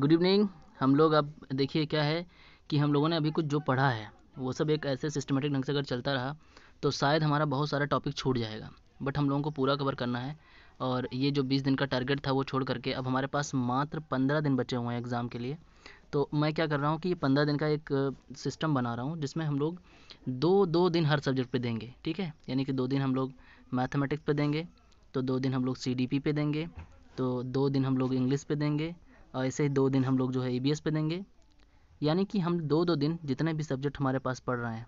Good evening हम लोग अब देखिए क्या है कि हम लोगों ने अभी कुछ जो पढ़ा है वो सब एक ऐसे सिस्टमेटिक ढंग से अगर चलता रहा तो शायद हमारा बहुत सारा टॉपिक छूट जाएगा बट हम लोगों को पूरा कवर करना है और ये जो बीस दिन का टारगेट था वो छोड़ करके अब हमारे पास मात्र पंद्रह दिन बचे हुए हैं एग्ज़ाम के लिए तो मैं क्या कर रहा हूँ कि ये पंद्रह दिन का एक सिस्टम बना रहा हूँ जिसमें हम लोग दो दो दिन हर सब्जेक्ट पर देंगे ठीक है यानी कि दो दिन हम लोग मैथमेटिक्स पर देंगे तो दो दिन हम लोग सी डी पी पे देंगे तो दो दिन हम लोग इंग्लिश पे देंगे तो ऐसे ही दो दिन हम लोग जो है ई पे देंगे यानी कि हम दो दो दिन जितने भी सब्जेक्ट हमारे पास पढ़ रहे हैं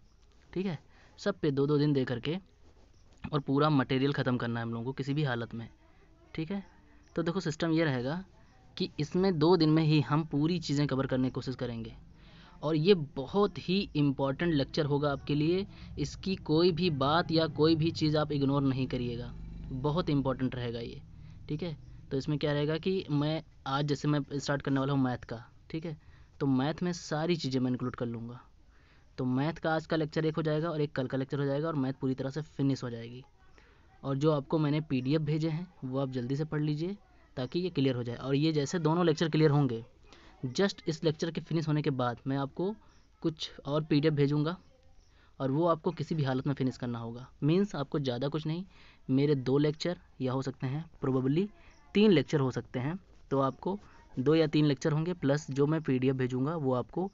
ठीक है सब पे दो दो दिन दे करके और पूरा मटेरियल ख़त्म करना है हम लोगों को किसी भी हालत में ठीक है तो देखो सिस्टम ये रहेगा कि इसमें दो दिन में ही हम पूरी चीज़ें कवर करने की कोशिश करेंगे और ये बहुत ही इम्पॉर्टेंट लेक्चर होगा आपके लिए इसकी कोई भी बात या कोई भी चीज़ आप इग्नोर नहीं करिएगा बहुत इम्पॉर्टेंट रहेगा ये ठीक है तो इसमें क्या रहेगा कि मैं आज जैसे मैं स्टार्ट करने वाला हूँ मैथ का ठीक है तो मैथ में सारी चीज़ें मैं इंक्लूड कर लूँगा तो मैथ का आज का लेक्चर एक हो जाएगा और एक कल का लेक्चर हो जाएगा और मैथ पूरी तरह से फिनिश हो जाएगी और जो आपको मैंने पी भेजे हैं वो आप जल्दी से पढ़ लीजिए ताकि ये क्लियर हो जाए और ये जैसे दोनों लेक्चर क्लियर होंगे जस्ट इस लेक्चर के फिनिश होने के बाद मैं आपको कुछ और पी भेजूँगा और वो आपको किसी भी हालत में फिनिश करना होगा मीन्स आपको ज़्यादा कुछ नहीं मेरे दो लेक्चर या हो सकते हैं प्रोबेबली तीन लेक्चर हो सकते हैं तो आपको दो या तीन लेक्चर होंगे प्लस जो मैं पी भेजूँगा वो आपको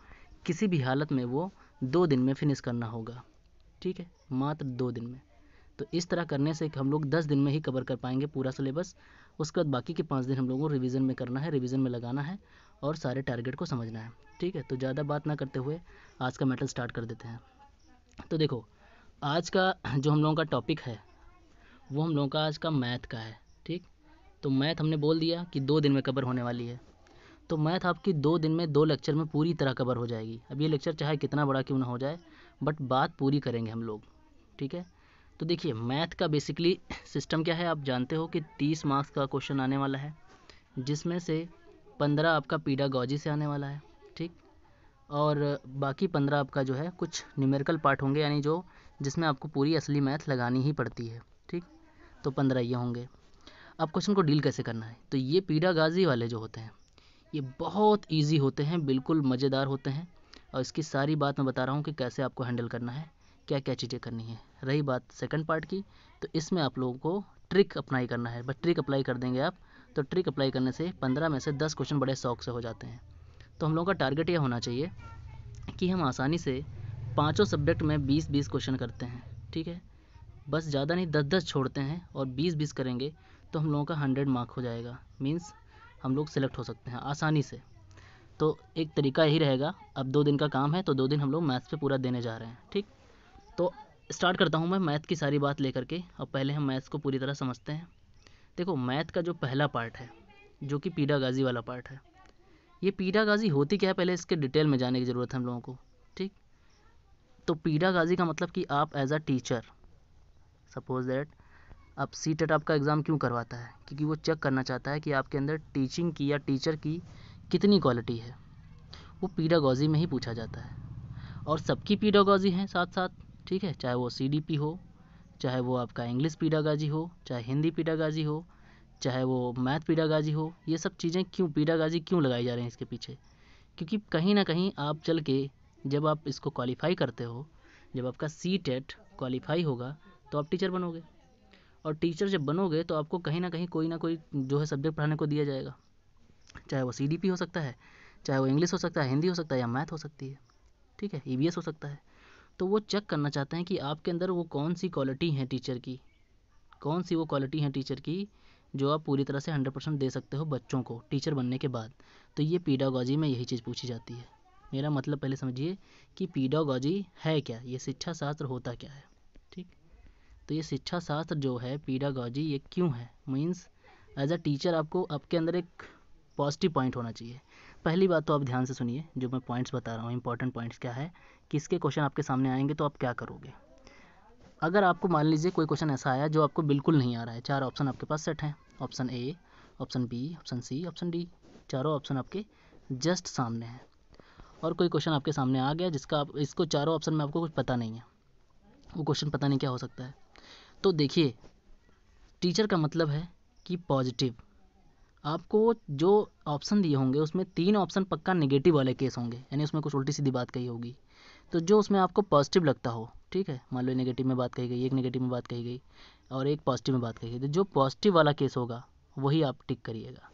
किसी भी हालत में वो दो दिन में फिनिश करना होगा ठीक है मात्र दो दिन में तो इस तरह करने से हम लोग दस दिन में ही कवर कर पाएंगे पूरा सिलेबस उसके बाद बाकी के पाँच दिन हम लोगों को रिवीजन में करना है रिवीजन में लगाना है और सारे टारगेट को समझना है ठीक है तो ज़्यादा बात ना करते हुए आज का मेटल स्टार्ट कर देते हैं तो देखो आज का जो हम लोगों का टॉपिक है वो हम लोगों का आज का मैथ का है तो मैथ हमने बोल दिया कि दो दिन में कवर होने वाली है तो मैथ आपकी दो दिन में दो लेक्चर में पूरी तरह कवर हो जाएगी अब ये लेक्चर चाहे कितना बड़ा क्यों ना हो जाए बट बात पूरी करेंगे हम लोग ठीक है तो देखिए मैथ का बेसिकली सिस्टम क्या है आप जानते हो कि तीस मार्क्स का क्वेश्चन आने वाला है जिसमें से पंद्रह आपका पीडागॉजी से आने वाला है ठीक और बाकी पंद्रह आपका जो है कुछ न्यूमेरिकल पार्ट होंगे यानी जो जिसमें आपको पूरी असली मैथ लगानी ही पड़ती है ठीक तो पंद्रह ये होंगे अब क्वेश्चन को डील कैसे करना है तो ये पीडा गाजी वाले जो होते हैं ये बहुत ईजी होते हैं बिल्कुल मज़ेदार होते हैं और इसकी सारी बात मैं बता रहा हूँ कि कैसे आपको हैंडल करना है क्या क्या चीज़ें करनी है रही बात सेकंड पार्ट की तो इसमें आप लोगों को ट्रिक अप्लाई करना है बस ट्रिक अप्लाई कर देंगे आप तो ट्रिक अप्लाई करने से पंद्रह में से दस क्वेश्चन बड़े शौक से हो जाते हैं तो हम लोगों का टारगेट ये होना चाहिए कि हम आसानी से पाँचों सब्जेक्ट में बीस बीस क्वेश्चन करते हैं ठीक है बस ज़्यादा नहीं दस दस छोड़ते हैं और बीस बीस करेंगे तो हम लोगों का हंड्रेड मार्क हो जाएगा मीन्स हम लोग सेलेक्ट हो सकते हैं आसानी से तो एक तरीका यही रहेगा अब दो दिन का काम है तो दो दिन हम लोग मैथ्स पे पूरा देने जा रहे हैं ठीक तो स्टार्ट करता हूँ मैं मैथ की सारी बात लेकर के अब पहले हम मैथ्स को पूरी तरह समझते हैं देखो मैथ का जो पहला पार्ट है जो कि पीडा गाजी वाला पार्ट है ये पीडा गाजी होती क्या है पहले इसके डिटेल में जाने की ज़रूरत है हम लोगों को ठीक तो पीडा गाजी का मतलब कि आप as a teacher suppose that अब सी टेट आपका एग्ज़ाम क्यों करवाता है क्योंकि वो चेक करना चाहता है कि आपके अंदर टीचिंग की या टीचर की कितनी क्वालिटी है वो पीडागॉजी में ही पूछा जाता है और सबकी पीडागॉजी है साथ साथ ठीक है चाहे वो सी हो चाहे वो आपका इंग्लिश पीडागाजी हो चाहे हिंदी पीडागाजी हो चाहे वो मैथ पीडागाजी हो ये सब चीज़ें क्यों पीडागाजी क्यों लगाई जा रही हैं इसके पीछे क्योंकि कहीं ना कहीं आप चल के जब आप इसको क्वालिफाई करते हो जब आपका सी टेट क्वालिफाई होगा तो आप टीचर बनोगे और टीचर जब बनोगे तो आपको कहीं ना कहीं कोई ना कोई जो है सब्जेक्ट पढ़ाने को दिया जाएगा चाहे वो सी हो सकता है चाहे वो इंग्लिश हो सकता है हिंदी हो सकता है या मैथ हो सकती है ठीक है ई e हो सकता है तो वो चेक करना चाहते हैं कि आपके अंदर वो कौन सी क्वालिटी है टीचर की कौन सी वो क्वालिटी है टीचर की जो आप पूरी तरह से हंड्रेड परसेंट दे सकते हो बच्चों को टीचर बनने के बाद तो ये पीडागॉजी में यही चीज़ पूछी जाती है मेरा मतलब पहले समझिए कि पीडागॉजी है क्या ये शिक्षा शास्त्र होता क्या है तो ये शिक्षा शास्त्र जो है पीडागॉजी ये क्यों है मीन्स एज अ टीचर आपको आपके अंदर एक पॉजिटिव पॉइंट होना चाहिए पहली बात तो आप ध्यान से सुनिए जो मैं पॉइंट्स बता रहा हूँ इंपॉर्टेंट पॉइंट्स क्या है किसके क्वेश्चन आपके सामने आएंगे तो आप क्या करोगे अगर आपको मान लीजिए कोई क्वेश्चन ऐसा आया जो आपको बिल्कुल नहीं आ रहा है चार ऑप्शन आपके पास सेट हैं option A option B option C option D चारों ऑप्शन आपके जस्ट सामने हैं और कोई क्वेश्चन आपके सामने आ गया जिसका आप इसको चारों ऑप्शन में आपको कुछ पता नहीं है वो क्वेश्चन पता नहीं क्या हो सकता है तो देखिए टीचर का मतलब है कि पॉजिटिव आपको जो ऑप्शन दिए होंगे उसमें तीन ऑप्शन पक्का नेगेटिव वाले केस होंगे यानी उसमें कुछ उल्टी सीधी बात कही होगी तो जो उसमें आपको पॉजिटिव लगता हो ठीक है मान लो नेगेटिव में बात कही गई एक नेगेटिव में बात कही गई और एक पॉजिटिव में बात कही गई तो जो पॉजिटिव वाला केस होगा वही आप टिक करिएगा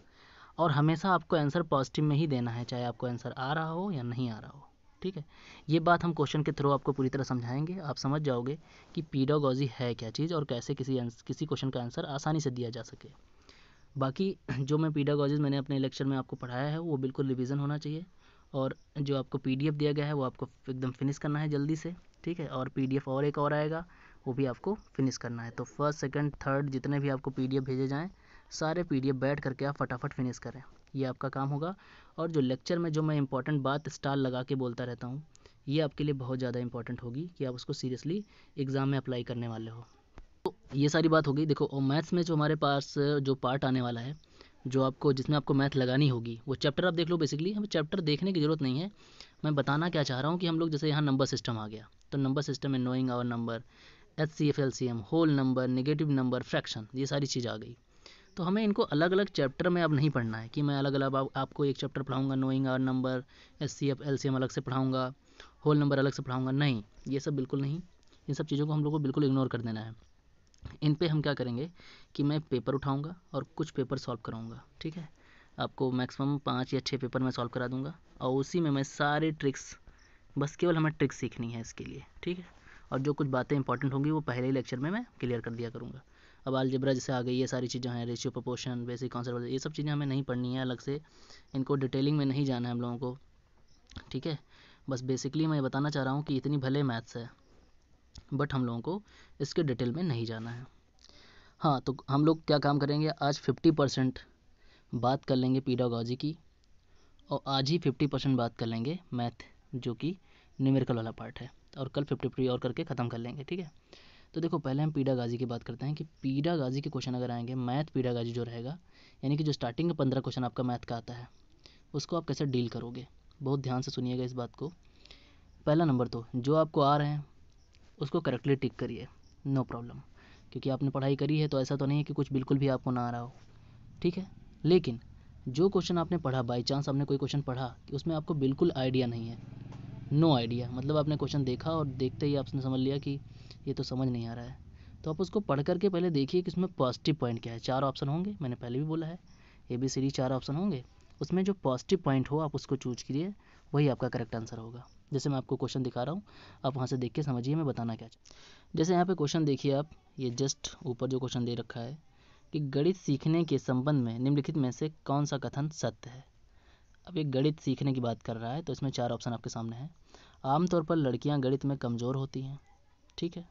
और हमेशा आपको आंसर पॉजिटिव में ही देना है चाहे आपको आंसर आ रहा हो या नहीं आ रहा हो ठीक है ये बात हम क्वेश्चन के थ्रू आपको पूरी तरह समझाएंगे आप समझ जाओगे कि पीडोगॉजी है क्या चीज़ और कैसे किसी किसी क्वेश्चन का आंसर आसानी से दिया जा सके बाकी जो मैं पीडोगॉजीज मैंने अपने लेक्चर में आपको पढ़ाया है वो बिल्कुल रिविज़न होना चाहिए और जो आपको पी दिया गया है वो आपको एकदम फिनिश करना है जल्दी से ठीक है और पी और एक और आएगा वो भी आपको फिनिश करना है तो फर्स्ट सेकेंड थर्ड जितने भी आपको पी भेजे जाएँ सारे पीडीएफ बैठ करके आप फटाफट फिनिश करें ये आपका काम होगा और जो लेक्चर में जो मैं इंपॉर्टेंट बात स्टार लगा के बोलता रहता हूँ ये आपके लिए बहुत ज़्यादा इंपॉर्टेंट होगी कि आप उसको सीरियसली एग्ज़ाम में अप्लाई करने वाले हो तो ये सारी बात होगी देखो और मैथ्स में जो हमारे पास जो पार्ट आने वाला है जो आपको जिसमें आपको मैथ लगानी होगी वो चैप्टर आप देख लो बेसिकली हमें चैप्टर देखने की ज़रूरत नहीं है मैं बताना क्या चाह रहा हूँ कि हम लोग जैसे यहाँ नंबर सिस्टम आ गया तो नंबर सिस्टम में knowing our number H C F L C M whole number negative number fraction ये सारी चीज़ आ गई तो हमें इनको अलग अलग चैप्टर में अब नहीं पढ़ना है कि मैं अलग अलग आपको एक चैप्टर पढ़ाऊंगा knowing our numbers C F L C M अलग से पढ़ाऊंगा होल नंबर अलग से पढ़ाऊंगा नहीं ये सब बिल्कुल नहीं इन सब चीज़ों को हम लोग को बिल्कुल इग्नोर कर देना है इन पर हम क्या करेंगे कि मैं पेपर उठाऊँगा और कुछ पेपर सॉल्व कराऊँगा ठीक है आपको मैक्सिमम पाँच या छः पेपर मैं सॉल्व करा दूँगा और उसी में मैं सारे ट्रिक्स बस केवल हमें ट्रिक्स सीखनी है इसके लिए ठीक है और जो कुछ बातें इंपॉर्टेंट होंगी वो पहले ही लेक्चर में मैं क्लियर कर दिया करूँगा अब अलजब्रा जैसे आ गई ये सारी चीज़ें हैं रेशियो प्रपोशन बेसिक कॉन्सेप्ट ये सब चीज़ें हमें नहीं पढ़नी है अलग से इनको डिटेलिंग में नहीं जाना है हम लोगों को ठीक है बस बेसिकली मैं बताना चाह रहा हूँ कि इतनी भले मैथ्स है बट हम लोगों को इसके डिटेल में नहीं जाना है हाँ तो हम लोग क्या काम करेंगे आज फिफ्टी परसेंट बात कर लेंगे पीडागॉजी की और आज ही फिफ्टी परसेंट बात कर लेंगे मैथ जो कि न्यूमेरिकल वाला पार्ट है और कल फिफ्टी फ्री और करके ख़त्म कर लेंगे ठीक है तो देखो पहले हम पीडा गाजी की बात करते हैं कि पीडा गाजी के क्वेश्चन अगर आएंगे मैथ पीडा गाजी जो रहेगा यानी कि जो स्टार्टिंग में पंद्रह क्वेश्चन आपका मैथ का आता है उसको आप कैसे डील करोगे बहुत ध्यान से सुनिएगा इस बात को पहला नंबर तो जो आपको आ रहे हैं उसको करेक्टली टिक करिए नो प्रॉब्लम क्योंकि आपने पढ़ाई करी है तो ऐसा तो नहीं है कि कुछ बिल्कुल भी आपको ना आ रहा हो ठीक है लेकिन जो क्वेश्चन आपने पढ़ा बाई चांस आपने कोई क्वेश्चन पढ़ा कि उसमें आपको बिल्कुल आइडिया नहीं है नो no आइडिया मतलब आपने क्वेश्चन देखा और देखते ही आपने समझ लिया कि ये तो समझ नहीं आ रहा है तो आप उसको पढ़ करके पहले देखिए कि उसमें पॉजिटिव पॉइंट क्या है चार ऑप्शन होंगे मैंने पहले भी बोला है ए बी सी डी चार ऑप्शन होंगे उसमें जो पॉजिटिव पॉइंट हो आप उसको चूज करिए वही आपका करेक्ट आंसर होगा जैसे मैं आपको क्वेश्चन दिखा रहा हूँ आप वहाँ से देख के समझिए मैं बताना क्या जैसे यहाँ पे क्वेश्चन देखिए आप ये जस्ट ऊपर जो क्वेश्चन दे रखा है कि गणित सीखने के संबंध में निम्नलिखित में से कौन सा कथन सत्य है अब ये गणित सीखने की बात कर रहा है तो इसमें चार ऑप्शन आपके सामने हैं आमतौर पर लड़कियाँ गणित में कमज़ोर होती हैं ठीक है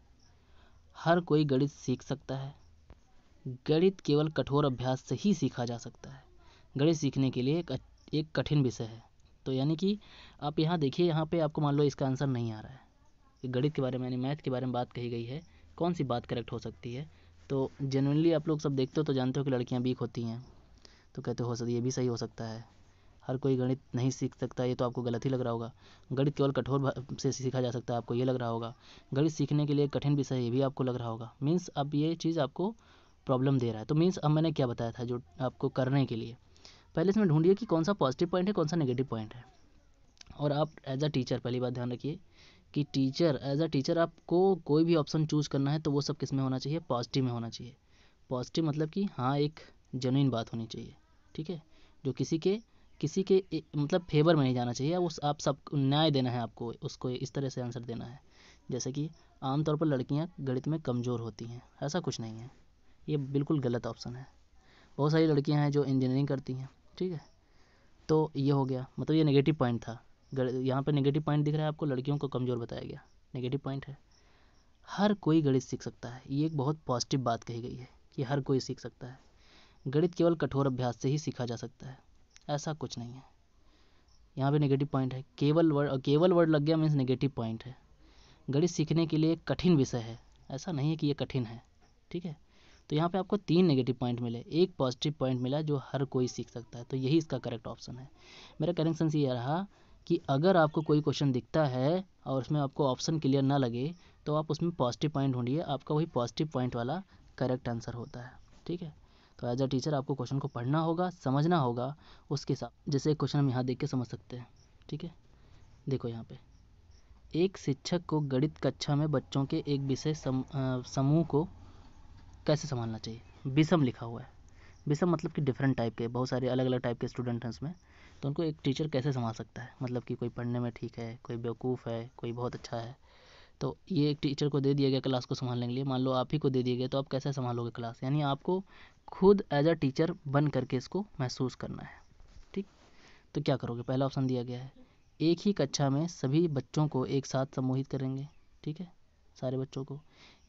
हर कोई गणित सीख सकता है गणित केवल कठोर अभ्यास से ही सीखा जा सकता है गणित सीखने के लिए एक एक कठिन विषय है तो यानी कि आप यहाँ देखिए यहाँ पे आपको मान लो इसका आंसर नहीं आ रहा है कि गणित के बारे में यानी मैथ के बारे में बात कही गई है कौन सी बात करेक्ट हो सकती है तो जनरली आप लोग सब देखते हो तो जानते हो कि लड़कियाँ वीक होती हैं तो कहते हो सर ये भी सही हो सकता है हर कोई गणित नहीं सीख सकता ये तो आपको गलत ही लग रहा होगा गणित केवल कठोर से सीखा जा सकता है आपको ये लग रहा होगा गणित सीखने के लिए कठिन विषय ये भी आपको लग रहा होगा मीन्स अब ये चीज़ आपको प्रॉब्लम दे रहा है तो मीन्स अब मैंने क्या बताया था जो आपको करने के लिए पहले इसमें ढूंढिए कि कौन सा पॉजिटिव पॉइंट है कौन सा नेगेटिव पॉइंट है और आप एज अ टीचर पहली बात ध्यान रखिए कि टीचर एज अ टीचर आपको कोई भी ऑप्शन चूज़ करना है तो वो सब किस में होना चाहिए पॉजिटिव में होना चाहिए पॉजिटिव मतलब कि हाँ एक जेनुइन बात होनी चाहिए ठीक है जो किसी के किसी के मतलब फेवर में नहीं जाना चाहिए उस आप सब न्याय देना है आपको उसको इस तरह से आंसर देना है जैसे कि आमतौर पर लड़कियाँ गणित में कमज़ोर होती हैं ऐसा कुछ नहीं है ये बिल्कुल गलत ऑप्शन है बहुत सारी लड़कियाँ हैं जो इंजीनियरिंग करती हैं ठीक है तो ये हो गया मतलब ये नेगेटिव पॉइंट था यहाँ पर नेगेटिव पॉइंट दिख रहा है आपको लड़कियों को कमज़ोर बताया गया नेगेटिव पॉइंट है हर कोई गणित सीख सकता है ये एक बहुत पॉजिटिव बात कही गई है कि हर कोई सीख सकता है गणित केवल कठोर अभ्यास से ही सीखा जा सकता है ऐसा कुछ नहीं है यहाँ पे नेगेटिव पॉइंट है केवल वर्ड केवल वर्ड लग गया मीन्स नेगेटिव पॉइंट है गणित सीखने के लिए कठिन विषय है ऐसा नहीं है कि ये कठिन है ठीक है तो यहाँ पे आपको तीन नेगेटिव पॉइंट मिले एक पॉजिटिव पॉइंट मिला जो हर कोई सीख सकता है तो यही इसका करेक्ट ऑप्शन है मेरा करेक्ट सेंस ये रहा कि अगर आपको कोई क्वेश्चन दिखता है और उसमें आपको ऑप्शन क्लियर ना लगे तो आप उसमें पॉजिटिव पॉइंट ढूंढिए आपका वही पॉजिटिव पॉइंट वाला करेक्ट आंसर होता है ठीक है तो एज अ टीचर आपको क्वेश्चन को पढ़ना होगा समझना होगा उसके साथ जैसे एक क्वेश्चन हम यहाँ देख के समझ सकते हैं ठीक है देखो यहाँ पे एक शिक्षक को गणित कक्षा में बच्चों के एक विषय समूह को कैसे संभालना चाहिए विषम लिखा हुआ है विषम मतलब कि डिफरेंट टाइप के बहुत सारे अलग अलग टाइप के स्टूडेंट हैं उसमें तो उनको एक टीचर कैसे संभाल सकता है मतलब कि कोई पढ़ने में ठीक है कोई बेवकूफ़ है कोई बहुत अच्छा है तो ये एक टीचर को दे दिया गया क्लास को संभालने के लिए मान लो आप ही को दे दिया गया तो आप कैसे संभालोगे क्लास यानी आपको खुद एज अ टीचर बन करके इसको महसूस करना है ठीक तो क्या करोगे पहला ऑप्शन दिया गया है एक ही कक्षा में सभी बच्चों को एक साथ सम्मोहित करेंगे ठीक है सारे बच्चों को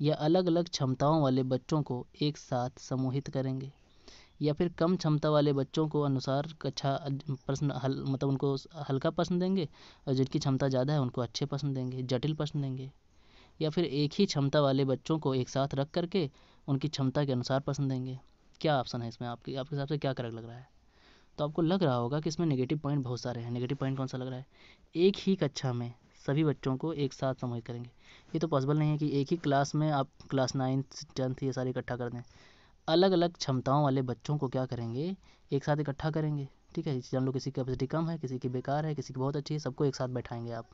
या अलग अलग क्षमताओं वाले बच्चों को एक साथ सम्मोहित करेंगे या फिर कम क्षमता वाले बच्चों को अनुसार कक्षा प्रश्न हल मतलब उनको हल्का प्रश्न देंगे और जिनकी क्षमता ज़्यादा है उनको अच्छे प्रश्न देंगे जटिल प्रश्न देंगे या फिर एक ही क्षमता वाले बच्चों को एक साथ रख करके उनकी क्षमता के अनुसार प्रश्न देंगे क्या ऑप्शन है इसमें आपके आपके हिसाब से क्या करेक्ट लग रहा है तो आपको लग रहा होगा कि इसमें नेगेटिव पॉइंट बहुत सारे हैं नेगेटिव पॉइंट कौन सा लग रहा है एक ही कक्षा में सभी बच्चों को एक साथ समूहित करेंगे ये तो पॉसिबल नहीं है कि एक ही क्लास में आप क्लास नाइन्थ टेंथ ये सारे इकट्ठा कर दें अलग अलग क्षमताओं वाले बच्चों को क्या करेंगे एक साथ इकट्ठा करेंगे ठीक है जान लो किसी की कैपेसिटी कम है किसी की बेकार है किसी की बहुत अच्छी है सबको एक साथ बैठाएंगे आप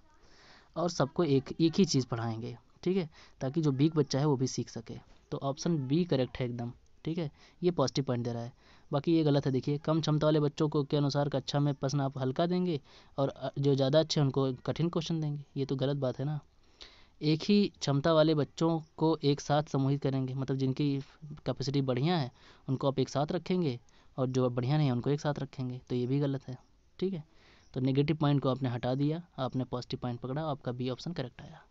और सबको एक एक ही चीज़ पढ़ाएंगे ठीक है ताकि जो बीक बच्चा है वो भी सीख सके तो ऑप्शन बी करेक्ट है एकदम ठीक है ये पॉजिटिव पॉइंट दे रहा है बाकी ये गलत है देखिए कम क्षमता वाले बच्चों को के अनुसार कक्षा में प्रश्न आप हल्का देंगे और जो ज़्यादा अच्छे हैं उनको कठिन क्वेश्चन देंगे ये तो गलत बात है ना एक ही क्षमता वाले बच्चों को एक साथ समूहित करेंगे मतलब जिनकी कैपेसिटी बढ़िया है उनको आप एक साथ रखेंगे और जो बढ़िया नहीं है उनको एक साथ रखेंगे तो ये भी गलत है ठीक है तो नेगेटिव पॉइंट को आपने हटा दिया आपने पॉजिटिव पॉइंट पकड़ा आपका बी ऑप्शन करेक्ट आया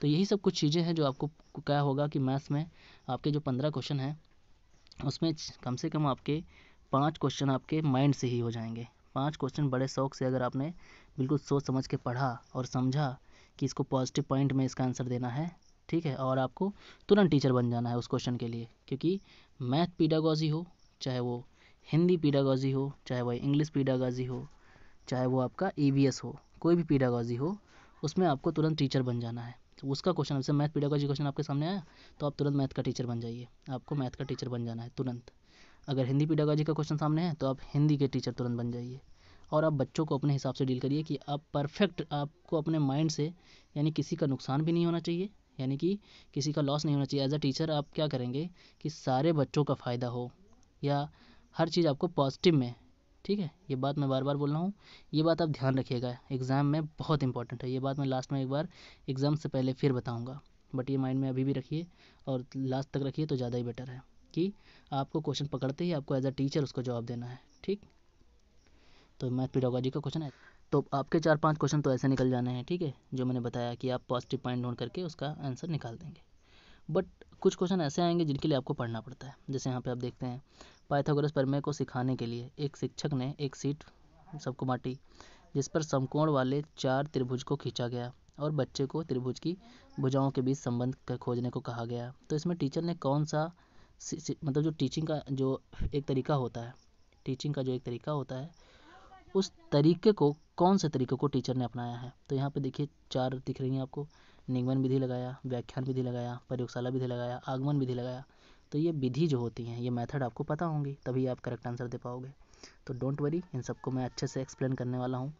तो यही सब कुछ चीज़ें हैं जो आपको क्या होगा कि मैथ्स में आपके जो पंद्रह क्वेश्चन हैं उसमें कम से कम आपके पाँच क्वेश्चन आपके माइंड से ही हो जाएंगे पाँच क्वेश्चन बड़े शौक से अगर आपने बिल्कुल सोच समझ के पढ़ा और समझा कि इसको पॉजिटिव पॉइंट में इसका आंसर देना है ठीक है और आपको तुरंत टीचर बन जाना है उस क्वेश्चन के लिए क्योंकि मैथ पीडागॉजी हो चाहे वो हिंदी पीडागॉजी हो चाहे वह इंग्लिश पीडागॉजी हो चाहे वो आपका ई e हो कोई भी पीडागॉजी हो उसमें आपको तुरंत टीचर बन जाना है तो उसका क्वेश्चन जैसे मैथ पीडागोजी क्वेश्चन आपके सामने आया तो आप तुरंत मैथ का टीचर बन जाइए आपको मैथ का टीचर बन जाना है तुरंत अगर हिंदी पीडागोजी का क्वेश्चन सामने है तो आप हिंदी के टीचर तुरंत बन जाइए और आप बच्चों को अपने हिसाब से डील करिए कि आप परफेक्ट आपको अपने माइंड से यानी किसी का नुकसान भी नहीं होना चाहिए यानी कि किसी का लॉस नहीं होना चाहिए एज अ टीचर आप क्या करेंगे कि सारे बच्चों का फ़ायदा हो या हर चीज़ आपको पॉजिटिव में ठीक है ये बात मैं बार बार बोल रहा हूँ ये बात आप ध्यान रखिएगा एग्ज़ाम में बहुत इंपॉर्टेंट है ये बात मैं लास्ट में एक बार एग्ज़ाम से पहले फिर बताऊँगा बट ये माइंड में अभी भी रखिए और लास्ट तक रखिए तो ज़्यादा ही बेटर है कि आपको क्वेश्चन पकड़ते ही आपको एज अ टीचर उसको जवाब देना है ठीक तो मैथ पीडोलॉजी का क्वेश्चन है तो आपके चार पांच क्वेश्चन तो ऐसे निकल जाने हैं ठीक है जो मैंने बताया कि आप पॉजिटिव पॉइंट ढूंढ करके उसका आंसर निकाल देंगे बट कुछ क्वेश्चन ऐसे आएंगे जिनके लिए आपको पढ़ना पड़ता है जैसे यहाँ पे आप देखते हैं पाइथागोरस प्रमेय को सिखाने के लिए एक शिक्षक ने एक सीट सबको बांटी जिस पर समकोण वाले चार त्रिभुज को खींचा गया और बच्चे को त्रिभुज की भुजाओं के बीच संबंध खोजने को कहा गया तो इसमें टीचर ने कौन सा मतलब जो टीचिंग का जो एक तरीका होता है टीचिंग का जो एक तरीका होता है उस तरीके को कौन से तरीके को टीचर ने अपनाया है तो यहाँ पे देखिए चार दिख रही हैं आपको निगमन विधि लगाया व्याख्यान विधि लगाया प्रयोगशाला विधि लगाया आगमन विधि लगाया तो ये विधि जो होती हैं ये मेथड आपको पता होंगी तभी आप करेक्ट आंसर दे पाओगे तो डोंट वरी इन सबको मैं अच्छे से एक्सप्लेन करने वाला हूँ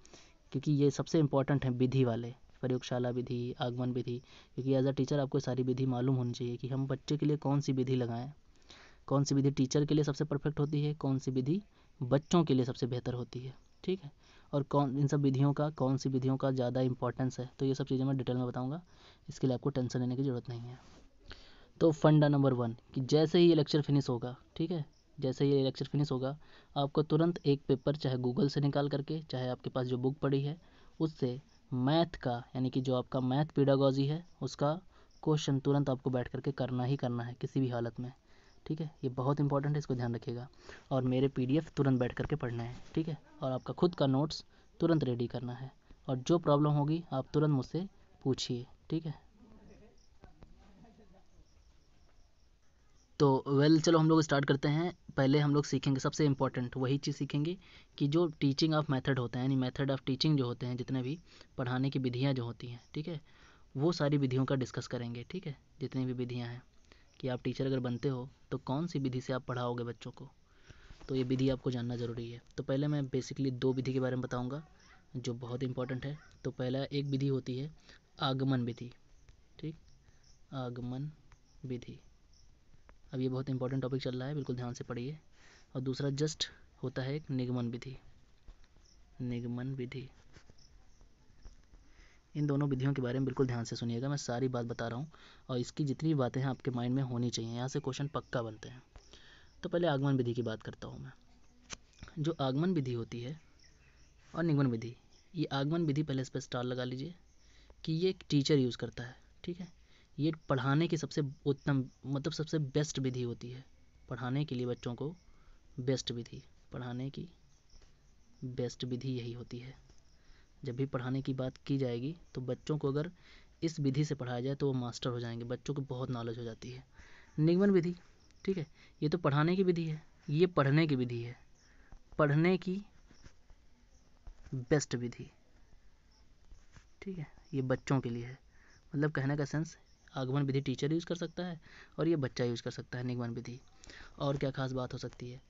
क्योंकि ये सबसे इंपॉर्टेंट है विधि वाले प्रयोगशाला विधि आगमन विधि क्योंकि एज अ टीचर आपको सारी विधि मालूम होनी चाहिए कि हम बच्चे के लिए कौन सी विधि लगाएं कौन सी विधि टीचर के लिए सबसे परफेक्ट होती है कौन सी विधि बच्चों के लिए सबसे बेहतर होती है ठीक है और कौन इन सब विधियों का कौन सी विधियों का ज़्यादा इंपॉर्टेंस है तो ये सब चीज़ें मैं डिटेल में बताऊँगा इसके लिए आपको टेंशन लेने की ज़रूरत नहीं है तो फंडा नंबर वन कि जैसे ही ये लेक्चर फिनिश होगा ठीक है जैसे ये लेक्चर फिनिश होगा आपको तुरंत एक पेपर चाहे गूगल से निकाल करके चाहे आपके पास जो बुक पड़ी है उससे मैथ का यानी कि जो आपका मैथ पीडागॉजी है उसका क्वेश्चन तुरंत आपको बैठ करके करना ही करना है किसी भी हालत में ठीक है ये बहुत इंपॉर्टेंट है इसको ध्यान रखिएगा और मेरे पीडीएफ तुरंत बैठ करके पढ़ना है ठीक है और आपका खुद का नोट्स तुरंत रेडी करना है और जो प्रॉब्लम होगी आप तुरंत मुझसे पूछिए ठीक है तो वेल चलो हम लोग स्टार्ट करते हैं पहले हम लोग सीखेंगे सबसे इम्पॉर्टेंट वही चीज़ सीखेंगे कि जो टीचिंग ऑफ मेथड होते हैं यानी मेथड ऑफ टीचिंग जो होते हैं जितने भी पढ़ाने की विधियाँ जो होती हैं ठीक है वो सारी विधियों का डिस्कस करेंगे ठीक है जितनी भी विधियाँ हैं कि आप टीचर अगर बनते हो तो कौन सी विधि से आप पढ़ाओगे बच्चों को तो ये विधि आपको जानना ज़रूरी है तो पहले मैं बेसिकली दो विधि के बारे में बताऊँगा जो बहुत इंपॉर्टेंट है तो पहला एक विधि होती है आगमन विधि ठीक आगमन विधि अब ये बहुत इंपॉर्टेंट टॉपिक चल रहा है बिल्कुल ध्यान से पढ़िए और दूसरा जस्ट होता है एक निगमन विधि निगमन विधि इन दोनों विधियों के बारे में बिल्कुल ध्यान से सुनिएगा मैं सारी बात बता रहा हूँ और इसकी जितनी भी बातें हैं आपके माइंड में होनी चाहिए यहाँ से क्वेश्चन पक्का बनते हैं तो पहले आगमन विधि की बात करता हूँ मैं जो आगमन विधि होती है और निगमन विधि ये आगमन विधि पहले इस पर स्टार लगा लीजिए कि ये एक टीचर यूज़ करता है ठीक है ये पढ़ाने की सबसे उत्तम मतलब सबसे बेस्ट विधि होती है पढ़ाने के लिए बच्चों को बेस्ट विधि पढ़ाने की बेस्ट विधि यही होती है जब भी पढ़ाने की बात की जाएगी तो बच्चों को अगर इस विधि से पढ़ाया जाए तो वो मास्टर हो जाएंगे बच्चों को बहुत नॉलेज हो जाती है निगमन विधि ठीक है ये तो पढ़ाने की विधि है ये पढ़ने की विधि है पढ़ने की बेस्ट विधि ठीक है ये बच्चों के लिए है मतलब कहने का सेंस आगमन विधि टीचर यूज़ कर सकता है और ये बच्चा यूज़ कर सकता है निगमन विधि और क्या खास बात हो सकती है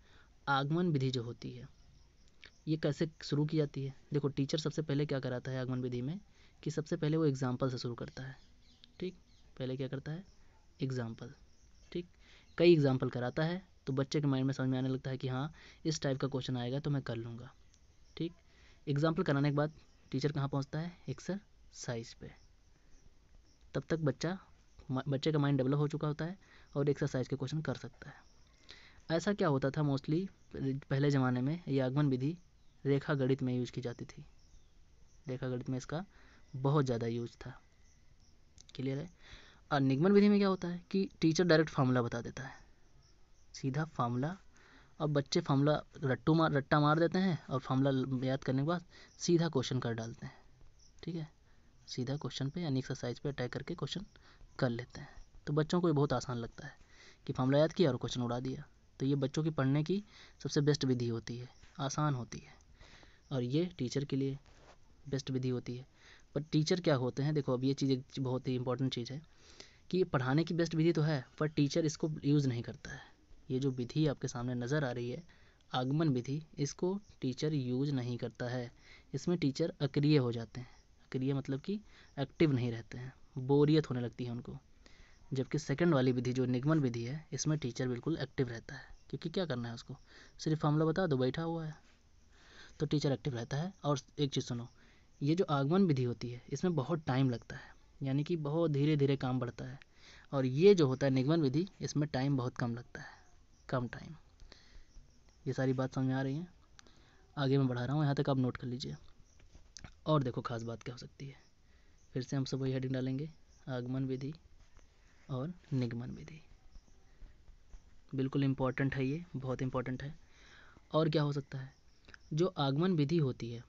आगमन विधि जो होती है ये कैसे शुरू की जाती है देखो टीचर सबसे पहले क्या कराता है आगमन विधि में कि सबसे पहले वो एग्ज़ाम्पल से शुरू करता है ठीक पहले क्या करता है एग्ज़ाम्पल ठीक कई एग्ज़ाम्पल कराता है तो बच्चे के माइंड में समझ में आने लगता है कि हाँ इस टाइप का क्वेश्चन आएगा तो मैं कर लूँगा ठीक एग्ज़ाम्पल कराने के बाद टीचर कहाँ पहुँचता है एक्सरसाइज पे तब तक बच्चा बच्चे का माइंड डेवलप हो चुका होता है और एक्सरसाइज के क्वेश्चन कर सकता है ऐसा क्या होता था मोस्टली पहले ज़माने में ये आगमन विधि रेखा गणित में यूज की जाती थी रेखा गणित में इसका बहुत ज़्यादा यूज था क्लियर है और निगमन विधि में क्या होता है कि टीचर डायरेक्ट फार्मूला बता देता है सीधा फार्मूला और बच्चे फार्मूला रट्टू मार रट्टा मार देते हैं और फार्मूला याद करने के बाद सीधा क्वेश्चन कर डालते हैं ठीक है सीधा क्वेश्चन पे यानी एक्सरसाइज पे अटैक करके क्वेश्चन कर लेते हैं तो बच्चों को ये बहुत आसान लगता है कि फॉर्मला याद किया और क्वेश्चन उड़ा दिया तो ये बच्चों की पढ़ने की सबसे बेस्ट विधि होती है आसान होती है और ये टीचर के लिए बेस्ट विधि होती है पर टीचर क्या होते हैं देखो अब ये चीज़ एक बहुत ही इंपॉर्टेंट चीज़ है कि पढ़ाने की बेस्ट विधि तो है पर टीचर इसको यूज़ नहीं करता है ये जो विधि आपके सामने नज़र आ रही है आगमन विधि इसको टीचर यूज नहीं करता है इसमें टीचर अक्रिय हो जाते हैं अक्रिय मतलब कि एक्टिव नहीं रहते हैं बोरियत होने लगती है उनको जबकि सेकंड वाली विधि जो निगमन विधि है इसमें टीचर बिल्कुल एक्टिव रहता है क्योंकि क्या करना है उसको सिर्फ फॉर्मूला बता दो बैठा हुआ है तो टीचर एक्टिव रहता है और एक चीज़ सुनो ये जो आगमन विधि होती है इसमें बहुत टाइम लगता है यानी कि बहुत धीरे धीरे काम बढ़ता है और ये जो होता है निगमन विधि इसमें टाइम बहुत कम लगता है कम टाइम ये सारी बात समझ में आ रही है आगे मैं बढ़ा रहा हूँ यहाँ तक आप नोट कर लीजिए और देखो खास बात क्या हो सकती है फिर से हम सब वही हेडिंग डालेंगे आगमन विधि और निगमन विधि बिल्कुल इम्पॉर्टेंट है ये बहुत इम्पॉर्टेंट है और क्या हो सकता है जो आगमन विधि होती है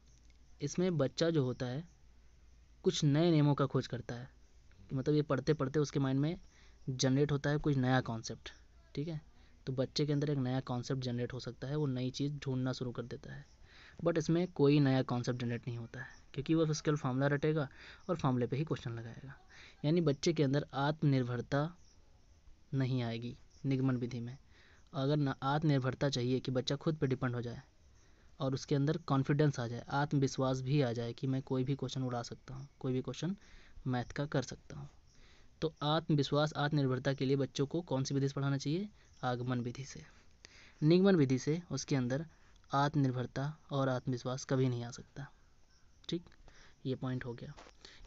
इसमें बच्चा जो होता है कुछ नए नियमों का खोज करता है मतलब ये पढ़ते पढ़ते उसके माइंड में जनरेट होता है कुछ नया कॉन्सेप्ट ठीक है तो बच्चे के अंदर एक नया कॉन्सेप्ट जनरेट हो सकता है वो नई चीज़ ढूंढना शुरू कर देता है बट इसमें कोई नया कॉन्सेप्ट जनरेट नहीं होता है क्योंकि वह केवल फार्मूला रटेगा और फार्मूले पे ही क्वेश्चन लगाएगा यानी बच्चे के अंदर आत्मनिर्भरता नहीं आएगी निगमन विधि में अगर ना आत्मनिर्भरता चाहिए कि बच्चा खुद पे डिपेंड हो जाए और उसके अंदर कॉन्फिडेंस आ जाए आत्मविश्वास भी आ जाए कि मैं कोई भी क्वेश्चन उड़ा सकता हूँ कोई भी क्वेश्चन मैथ का कर सकता हूँ तो आत्मविश्वास आत्मनिर्भरता के लिए बच्चों को कौन सी विधि से पढ़ाना चाहिए आगमन विधि से निगमन विधि से उसके अंदर आत्मनिर्भरता और आत्मविश्वास कभी नहीं आ सकता ठीक ये पॉइंट हो गया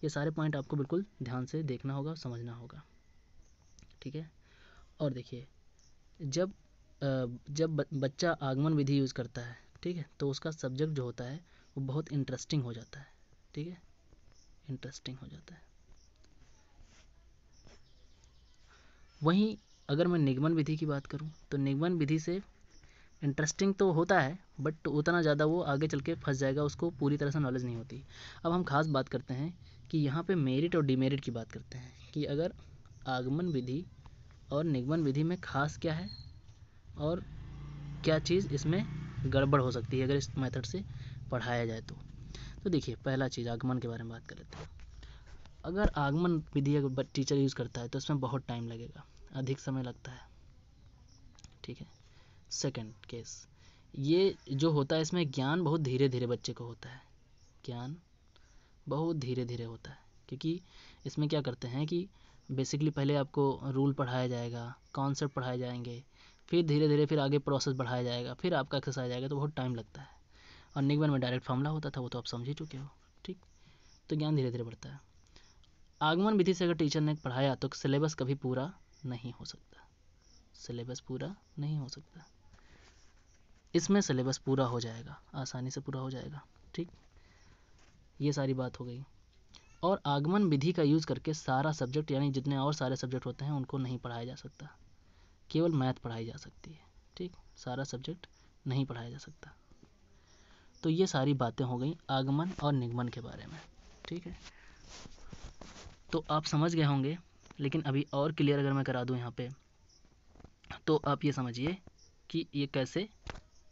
ये सारे पॉइंट आपको बिल्कुल ध्यान से देखना होगा समझना होगा ठीक है और देखिए जब जब बच्चा आगमन विधि यूज़ करता है ठीक है तो उसका सब्जेक्ट जो होता है वो बहुत इंटरेस्टिंग हो जाता है ठीक है इंटरेस्टिंग हो जाता है वहीं अगर मैं निगमन विधि की बात करूं तो निगमन विधि से इंटरेस्टिंग तो होता है बट उतना ज़्यादा वो आगे चल के फंस जाएगा उसको पूरी तरह से नॉलेज नहीं होती अब हम ख़ास बात करते हैं कि यहाँ पे मेरिट और डिमेरिट की बात करते हैं कि अगर आगमन विधि और निगमन विधि में खास क्या है और क्या चीज़ इसमें गड़बड़ हो सकती है अगर इस मेथड से पढ़ाया जाए तो तो देखिए पहला चीज़ आगमन के बारे में बात कर लेते हैं अगर आगमन विधि अगर टीचर यूज़ करता है तो उसमें बहुत टाइम लगेगा अधिक समय लगता है ठीक है सेकंड केस ये जो होता है इसमें ज्ञान बहुत धीरे धीरे बच्चे को होता है ज्ञान बहुत धीरे धीरे होता है क्योंकि इसमें क्या करते हैं कि बेसिकली पहले आपको रूल पढ़ाया जाएगा कॉन्सेप्ट पढ़ाए जाएंगे फिर धीरे धीरे फिर आगे प्रोसेस बढ़ाया जाएगा फिर आपका एक्सरसाइज आएगा तो बहुत टाइम लगता है और निगमन में डायरेक्ट फॉर्मूला होता था वो तो आप समझ ही चुके हो ठीक तो ज्ञान धीरे धीरे बढ़ता है आगमन विधि से अगर टीचर ने पढ़ाया तो सिलेबस कभी पूरा नहीं हो सकता सिलेबस पूरा नहीं हो सकता इसमें सिलेबस पूरा हो जाएगा आसानी से पूरा हो जाएगा ठीक ये सारी बात हो गई और आगमन विधि का यूज़ करके सारा सब्जेक्ट यानी जितने और सारे सब्जेक्ट होते हैं उनको नहीं पढ़ाया जा सकता केवल मैथ पढ़ाई जा सकती है ठीक सारा सब्जेक्ट नहीं पढ़ाया जा सकता तो ये सारी बातें हो गई आगमन और निगमन के बारे में ठीक है तो आप समझ गए होंगे लेकिन अभी और क्लियर अगर मैं करा दूँ यहाँ पे तो आप ये समझिए कि ये कैसे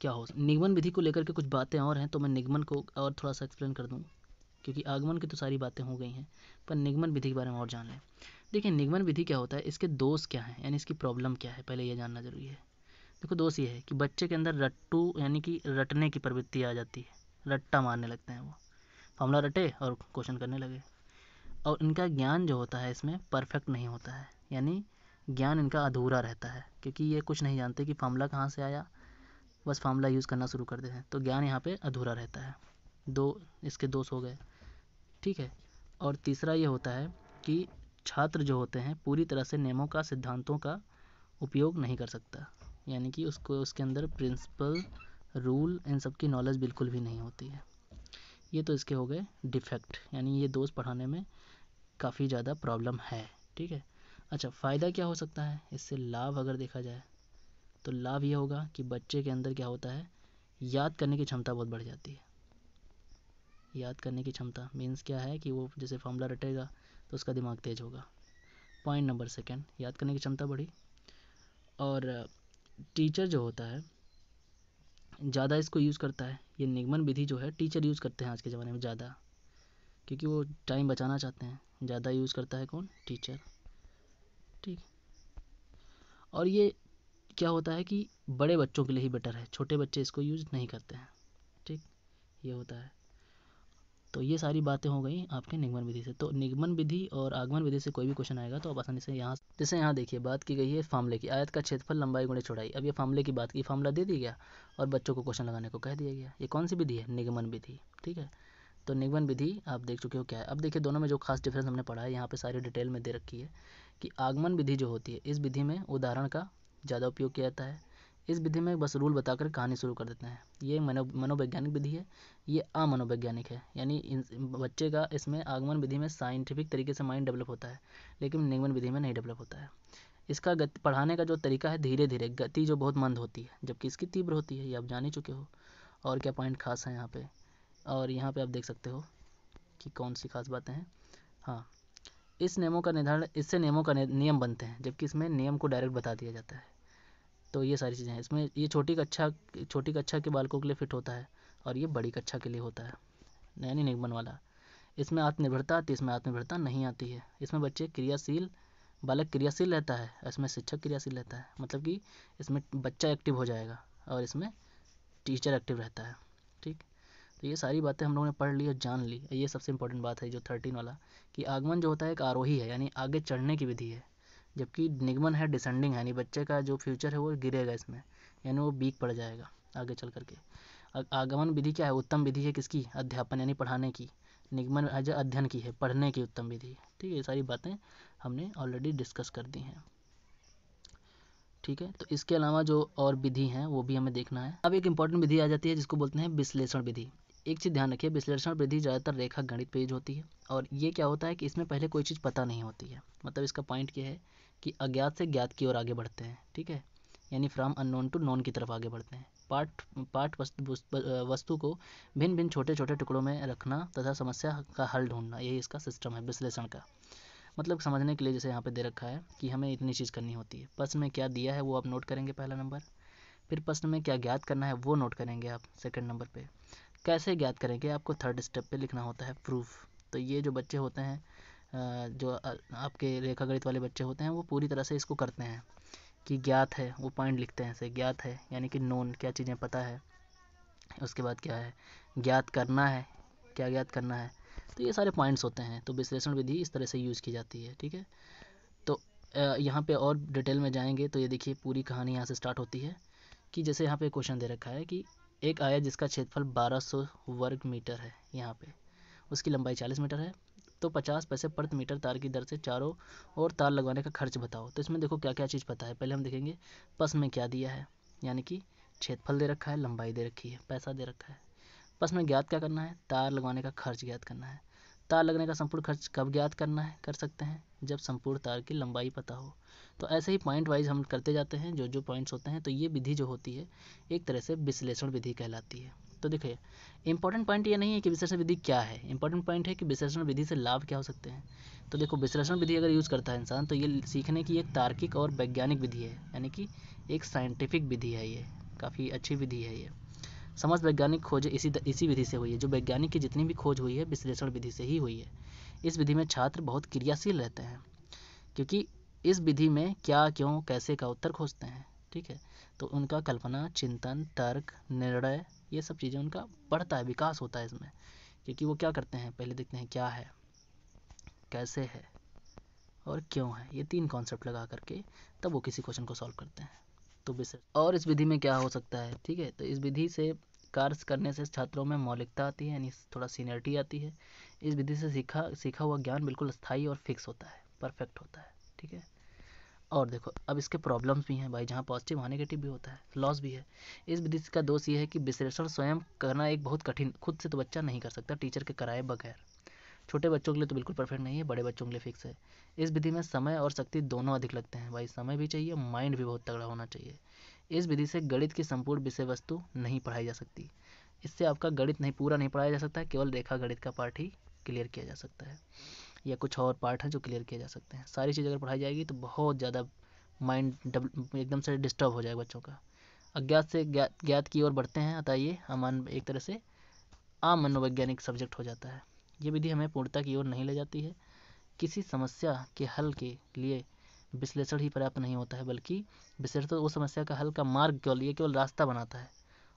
क्या हो निगमन विधि को लेकर के कुछ बातें और हैं तो मैं निगमन को और थोड़ा सा एक्सप्लेन कर दूँ क्योंकि आगमन की तो सारी बातें हो गई हैं पर निगमन विधि के बारे में और जान लें देखिए निगमन विधि क्या होता है इसके दोष क्या हैं यानी इसकी प्रॉब्लम क्या है पहले ये जानना जरूरी है देखो दोष ये है कि बच्चे के अंदर रट्टू यानी कि रटने की प्रवृत्ति आ जाती है रट्टा मारने लगते हैं वो फॉर्मूला रटे और क्वेश्चन करने लगे और इनका ज्ञान जो होता है इसमें परफेक्ट नहीं होता है यानी ज्ञान इनका अधूरा रहता है क्योंकि ये कुछ नहीं जानते कि फार्मूला कहाँ से आया बस फार्मूला यूज़ करना शुरू कर देते हैं तो ज्ञान यहाँ पे अधूरा रहता है दो इसके दोष हो गए ठीक है और तीसरा ये होता है कि छात्र जो होते हैं पूरी तरह से नियमों का सिद्धांतों का उपयोग नहीं कर सकता यानी कि उसको उसके अंदर प्रिंसिपल रूल इन सब की नॉलेज बिल्कुल भी नहीं होती है ये तो इसके हो गए डिफेक्ट यानी ये दोष पढ़ाने में काफ़ी ज़्यादा प्रॉब्लम है ठीक है अच्छा फ़ायदा क्या हो सकता है इससे लाभ अगर देखा जाए तो लाभ ये होगा कि बच्चे के अंदर क्या होता है याद करने की क्षमता बहुत बढ़ जाती है याद करने की क्षमता मीन्स क्या है कि वो जैसे फॉर्मूला रटेगा तो उसका दिमाग तेज होगा पॉइंट नंबर सेकेंड याद करने की क्षमता बढ़ी और टीचर जो होता है ज़्यादा इसको यूज़ करता है ये निगमन विधि जो है टीचर यूज़ करते हैं आज के ज़माने में ज़्यादा क्योंकि वो टाइम बचाना चाहते हैं ज़्यादा यूज़ करता है कौन टीचर ठीक और ये क्या होता है कि बड़े बच्चों के लिए ही बेटर है छोटे बच्चे इसको यूज़ नहीं करते हैं ठीक ये होता है तो ये सारी बातें हो गई आपके निगमन विधि से तो निगमन विधि और आगमन विधि से कोई भी क्वेश्चन आएगा तो आप आसानी से यहाँ जैसे यहाँ देखिए बात की गई है फामले की आयत का क्षेत्रफल लंबाई गुणे चौड़ाई अब ये फामले की बात की फामला दे दिया गया और बच्चों को क्वेश्चन लगाने को कह दिया गया ये कौन सी विधि है निगमन विधि ठीक है तो निगमन विधि आप देख चुके हो क्या है अब देखिए दोनों में जो खास डिफरेंस हमने पढ़ा है यहाँ पर सारी डिटेल में दे रखी है कि आगमन विधि जो होती है इस विधि में उदाहरण का ज़्यादा उपयोग किया जाता है इस विधि में बस रूल बताकर कहानी शुरू कर देते हैं ये मनो मनोवैज्ञानिक विधि है ये अमनोवैज्ञानिक है यानी बच्चे का इसमें आगमन विधि में साइंटिफिक तरीके से माइंड डेवलप होता है लेकिन निगमन विधि में नहीं डेवलप होता है इसका गति पढ़ाने का जो तरीका है धीरे धीरे गति जो बहुत मंद होती है जबकि इसकी तीव्र होती है ये आप जान ही चुके हो और क्या पॉइंट खास है यहाँ पर और यहाँ पर आप देख सकते हो कि कौन सी खास बातें हैं हाँ इस नियमों का निर्धारण इससे नियमों का नियम बनते हैं जबकि इसमें नियम को डायरेक्ट बता दिया जाता है तो ये सारी चीज़ें हैं इसमें ये छोटी कक्षा छोटी कक्षा के बालकों के लिए फिट होता है और ये बड़ी कक्षा के लिए होता है नैनी निगमन वाला इसमें आत्मनिर्भरता आती है इसमें आत्मनिर्भरता नहीं आती है इसमें बच्चे क्रियाशील बालक क्रियाशील रहता है इसमें शिक्षक क्रियाशील रहता है मतलब कि इसमें बच्चा एक्टिव हो जाएगा और इसमें टीचर एक्टिव रहता है ठीक तो ये सारी बातें हम लोगों ने पढ़ ली और जान ली ये सबसे इंपॉर्टेंट बात है जो थर्टीन वाला कि आगमन जो होता है एक आरोही है यानी आगे चढ़ने की विधि है जबकि निगमन है डिसेंडिंग है यानी बच्चे का जो फ्यूचर है वो गिरेगा इसमें यानी वो बीक पड़ जाएगा आगे चल करके आगमन विधि क्या है उत्तम विधि है किसकी अध्यापन यानी पढ़ाने की निगमन आज अध्ययन की है पढ़ने की उत्तम विधि ठीक है ये सारी बातें हमने ऑलरेडी डिस्कस कर दी हैं ठीक है तो इसके अलावा जो और विधि हैं वो भी हमें देखना है अब एक इंपॉर्टेंट विधि आ जाती है जिसको बोलते हैं विश्लेषण विधि एक चीज़ ध्यान रखिए विश्लेषण विधि ज़्यादातर रेखा गणित पेज होती है और ये क्या होता है कि इसमें पहले कोई चीज़ पता नहीं होती है मतलब इसका पॉइंट क्या है कि अज्ञात से ज्ञात की ओर आगे बढ़ते हैं ठीक है यानी फ्रॉम अननोन टू नोन की तरफ आगे बढ़ते हैं पाठ पाठ वस्तु को भिन्न भिन्न छोटे छोटे टुकड़ों में रखना तथा समस्या का हल ढूंढना यही इसका सिस्टम है विश्लेषण का मतलब समझने के लिए जैसे यहाँ पे दे रखा है कि हमें इतनी चीज़ करनी होती है प्रश्न में क्या दिया है वो आप नोट करेंगे पहला नंबर फिर प्रश्न में क्या ज्ञात करना है वो नोट करेंगे आप सेकंड नंबर पे कैसे ज्ञात करेंगे आपको थर्ड स्टेप पे लिखना होता है प्रूफ तो ये जो बच्चे होते हैं जो आपके रेखा गणित वाले बच्चे होते हैं वो पूरी तरह से इसको करते हैं कि ज्ञात है वो पॉइंट लिखते हैं ऐसे ज्ञात है यानी कि नोन क्या चीज़ें पता है उसके बाद क्या है ज्ञात करना है क्या ज्ञात करना है तो ये सारे पॉइंट्स होते हैं तो विश्लेषण विधि इस तरह से यूज़ की जाती है ठीक है तो यहाँ पे और डिटेल में जाएंगे तो ये देखिए पूरी कहानी यहाँ से स्टार्ट होती है कि जैसे यहाँ पे क्वेश्चन दे रखा है कि एक आया जिसका क्षेत्रफल 1200 वर्ग मीटर है यहाँ पे उसकी लंबाई 40 मीटर है तो पचास पैसे प्रति मीटर तार की दर से चारों और तार लगवाने का खर्च बताओ तो इसमें देखो क्या क्या चीज़ पता है पहले हम देखेंगे पस में क्या दिया है यानी कि क्षेत्रफल दे रखा है लंबाई दे रखी है पैसा दे रखा है पस में ज्ञात क्या करना है तार लगवाने का खर्च ज्ञात करना है तार लगने का संपूर्ण खर्च कब ज्ञात करना है कर सकते हैं जब संपूर्ण तार की लंबाई पता हो तो ऐसे ही पॉइंट वाइज हम करते जाते हैं जो जो पॉइंट्स होते हैं तो ये विधि जो होती है एक तरह से विश्लेषण विधि कहलाती है तो देखिए इंपॉर्टेंट पॉइंट ये नहीं है कि विश्लेषण विधि क्या है इंपॉर्टेंट पॉइंट है कि विश्लेषण विधि से लाभ क्या हो सकते हैं तो देखो विश्लेषण विधि अगर यूज़ करता है इंसान तो ये सीखने की एक तार्किक और वैज्ञानिक विधि है यानी कि एक साइंटिफिक विधि है ये काफ़ी अच्छी विधि है ये समस्त वैज्ञानिक खोज इसी इसी विधि से हुई है जो वैज्ञानिक की जितनी भी खोज हुई है विश्लेषण विधि से ही हुई है इस विधि में छात्र बहुत क्रियाशील रहते हैं क्योंकि इस विधि में क्या क्यों कैसे का उत्तर खोजते हैं ठीक है तो उनका कल्पना चिंतन तर्क निर्णय ये सब चीज़ें उनका बढ़ता है विकास होता है इसमें क्योंकि वो क्या करते हैं पहले देखते हैं क्या है कैसे है और क्यों है ये तीन कॉन्सेप्ट लगा करके तब वो किसी क्वेश्चन को सॉल्व करते हैं तो बिस और इस विधि में क्या हो सकता है ठीक है तो इस विधि से कार्य करने से छात्रों में मौलिकता आती है यानी थोड़ा सीनियरिटी आती है इस विधि से सीखा सीखा हुआ ज्ञान बिल्कुल स्थायी और फिक्स होता है परफेक्ट होता है ठीक है और देखो अब इसके प्रॉब्लम्स भी हैं भाई जहाँ पॉजिटिव वहाँ नेगेटिव भी होता है लॉस भी है इस विधि का दोष ये है कि विश्लेषण स्वयं करना एक बहुत कठिन खुद से तो बच्चा नहीं कर सकता टीचर के कराए बगैर छोटे बच्चों के लिए तो बिल्कुल परफेक्ट नहीं है बड़े बच्चों के लिए फिक्स है इस विधि में समय और शक्ति दोनों अधिक लगते हैं भाई समय भी चाहिए माइंड भी बहुत तगड़ा होना चाहिए इस विधि से गणित की संपूर्ण विषय वस्तु नहीं पढ़ाई जा सकती इससे आपका गणित नहीं पूरा नहीं पढ़ाया जा सकता केवल रेखा गणित का पार्ट ही क्लियर किया जा सकता है या कुछ और पार्ट हैं जो क्लियर किए जा सकते हैं सारी चीज़ अगर पढ़ाई जाएगी तो बहुत ज़्यादा माइंड एकदम से डिस्टर्ब हो जाएगा बच्चों का अज्ञात से ज्ञात ज्ञात की ओर बढ़ते हैं अतः ये अमान एक तरह से आम मनोवैज्ञानिक सब्जेक्ट हो जाता है ये विधि हमें पूर्णता की ओर नहीं ले जाती है किसी समस्या के हल के लिए विश्लेषण ही पर्याप्त नहीं होता है बल्कि विश्लेषण तो उस समस्या का हल का मार्ग के लिए केवल रास्ता बनाता है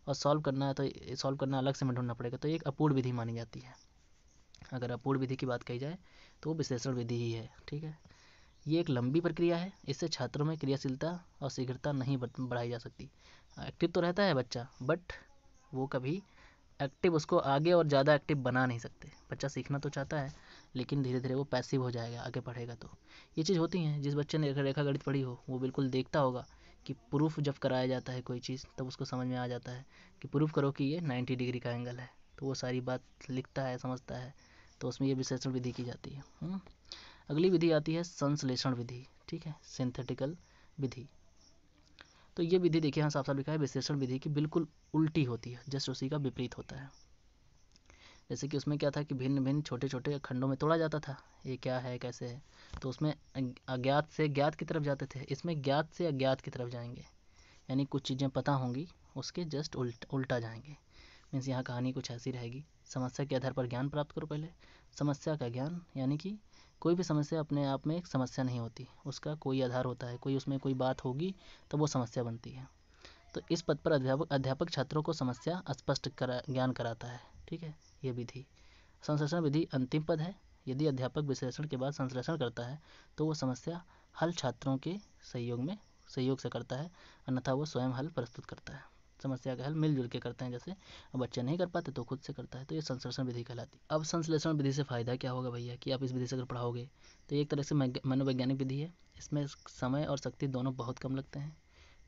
और सॉल्व करना है तो सॉल्व करना अलग से हमें ढूंढना पड़ेगा तो एक अपूर्ण विधि मानी जाती है अगर अपूर्ण विधि की बात कही जाए तो विश्लेषण विधि ही है ठीक है ये एक लंबी प्रक्रिया है इससे छात्रों में क्रियाशीलता और शीघ्रता नहीं बढ़ाई जा सकती एक्टिव हाँ, तो रहता है बच्चा बट वो कभी एक्टिव उसको आगे और ज़्यादा एक्टिव बना नहीं सकते बच्चा सीखना तो चाहता है लेकिन धीरे धीरे वो पैसिव हो जाएगा आगे पढ़ेगा तो ये चीज़ होती हैं जिस बच्चे ने रेखा गणित पढ़ी हो वो बिल्कुल देखता होगा कि प्रूफ जब कराया जाता है कोई चीज़ तब उसको समझ में आ जाता है कि प्रूफ करो कि ये नाइन्टी डिग्री का एंगल है तो वो सारी बात लिखता है समझता है तो उसमें ये विश्लेषण विधि की जाती है हम्म। अगली विधि आती है संश्लेषण विधि ठीक है सिंथेटिकल विधि तो ये विधि देखिए यहाँ साफ साफ लिखा है विश्लेषण विधि की बिल्कुल उल्टी होती है जस्ट उसी का विपरीत होता है जैसे कि उसमें क्या था कि भिन्न भिन्न छोटे छोटे खंडों में तोड़ा जाता था ये क्या है कैसे है तो उसमें अज्ञात से ज्ञात की तरफ जाते थे इसमें ज्ञात से अज्ञात की तरफ जाएंगे यानी कुछ चीज़ें पता होंगी उसके जस्ट उल्ट उल्टा जाएंगे मीन्स यहाँ कहानी कुछ ऐसी रहेगी समस्या के आधार पर ज्ञान प्राप्त करो पहले समस्या का ज्ञान यानी कि कोई भी समस्या अपने आप में एक समस्या नहीं होती उसका कोई आधार होता है कोई उसमें कोई बात होगी तो वो समस्या बनती है तो इस पद पर अध्यापक अध्यापक छात्रों को समस्या स्पष्ट करा ज्ञान कराता है ठीक है ये विधि संश्लेषण विधि अंतिम पद है यदि अध्यापक विश्लेषण के बाद संश्लेषण करता है तो वो समस्या हल छात्रों के सहयोग में सहयोग से करता है अन्यथा वो स्वयं हल प्रस्तुत करता है समस्या का हल मिलजुल के करते हैं जैसे बच्चे नहीं कर पाते तो खुद से करता है तो ये संश्लेषण विधि कहलाती अब संश्लेषण विधि से फ़ायदा क्या होगा भैया कि आप इस विधि से अगर पढ़ाओगे तो एक तरह से मनोवैज्ञानिक विधि है इसमें समय और शक्ति दोनों बहुत कम लगते हैं